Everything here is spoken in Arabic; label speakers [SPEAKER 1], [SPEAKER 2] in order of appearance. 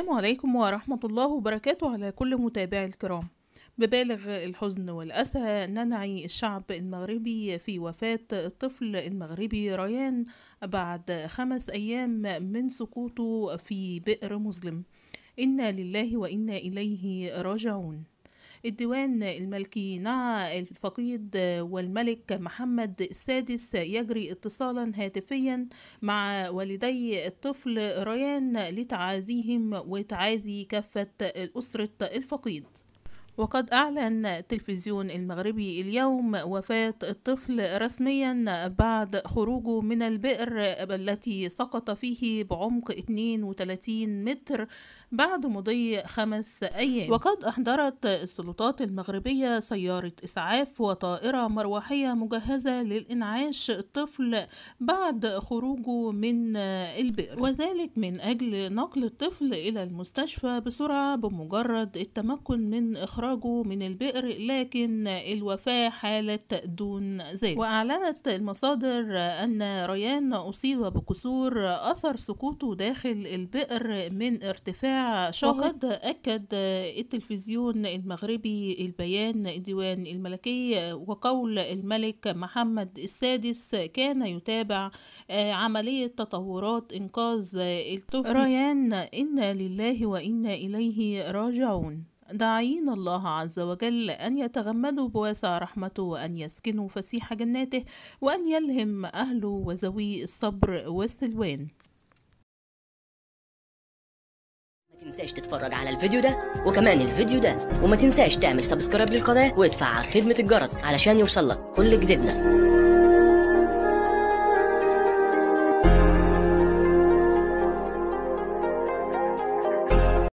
[SPEAKER 1] السلام عليكم ورحمة الله وبركاته على كل متابعي الكرام ببالغ الحزن والأسى ننعي الشعب المغربي في وفاة الطفل المغربي ريان بعد خمس أيام من سقوطه في بئر مظلم إنا لله وإنا إليه راجعون الديوان الملكي نعى الفقيد والملك محمد السادس يجري اتصالا هاتفيا مع والدي الطفل ريان لتعازيهم وتعازي كافة أسرة الفقيد وقد أعلن التلفزيون المغربي اليوم وفاة الطفل رسميا بعد خروجه من البئر التي سقط فيه بعمق 32 متر بعد مضي خمس أيام وقد أحضرت السلطات المغربية سيارة إسعاف وطائرة مروحية مجهزة للإنعاش الطفل بعد خروجه من البئر وذلك من أجل نقل الطفل إلى المستشفى بسرعة بمجرد التمكن من إخراج إخراجه من البئر لكن الوفاة حالت دون ذلك وأعلنت المصادر أن ريان أصيب بكسور أثر سقوطه داخل البئر من ارتفاع شهر وقد أكد التلفزيون المغربي البيان الديوان الملكي وقول الملك محمد السادس كان يتابع عملية تطورات إنقاذ الطفل ريان إنا لله وإنا إليه راجعون داعين الله عز وجل أن يتغمدوا بواسع رحمته وأن يسكنوا فسيح جناته وأن يلهم أهله وذوي الصبر والسلوان ما تنساش تتفرج على الفيديو ده وكمان الفيديو ده وما تنساش تعمل سبسكرايب للقناة وادفع على خدمة الجرس علشان يوصلك كل جديدنا